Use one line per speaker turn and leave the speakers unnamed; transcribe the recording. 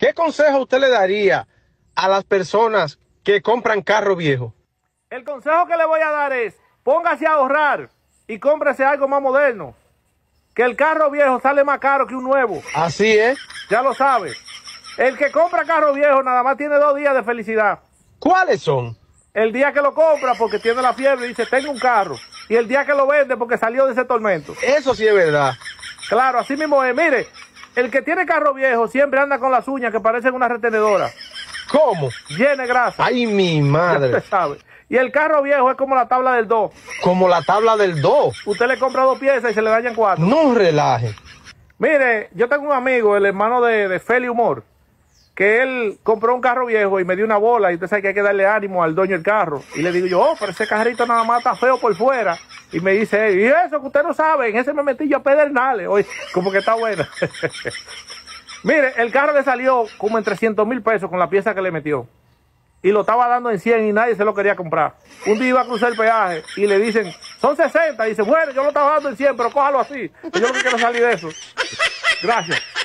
¿Qué consejo usted le daría a las personas que compran carro viejo? El consejo que le voy a dar es, póngase a ahorrar y cómprese algo más moderno. Que el carro viejo sale más caro que un nuevo. Así es. Ya lo sabe. El que compra carro viejo nada más tiene dos días de felicidad. ¿Cuáles son? El día que lo compra porque tiene la fiebre y dice, tengo un carro. Y el día que lo vende porque salió de ese tormento. Eso sí es verdad. Claro, así mismo es. Mire, el que tiene carro viejo siempre anda con las uñas que parecen una retenedora. ¿Cómo? de grasa. Ay, mi madre. Usted sabe. Y el carro viejo es como la tabla del 2. Como la tabla del 2. Usted le compra dos piezas y se le dañan
cuatro. No relaje.
Mire, yo tengo un amigo, el hermano de, de Feli Humor, que él compró un carro viejo y me dio una bola y usted sabe que hay que darle ánimo al dueño del carro. Y le digo yo, oh, pero ese carrito nada más está feo por fuera. Y me dice, y eso que usted no sabe, en ese me metí yo a Pedernales. Oye, como que está bueno. Mire, el carro le salió como en 300 mil pesos con la pieza que le metió. Y lo estaba dando en 100 y nadie se lo quería comprar. Un día iba a cruzar el peaje y le dicen, son 60. Y dice, bueno, yo lo estaba dando en 100, pero cójalo así. yo no quiero salir de eso. Gracias.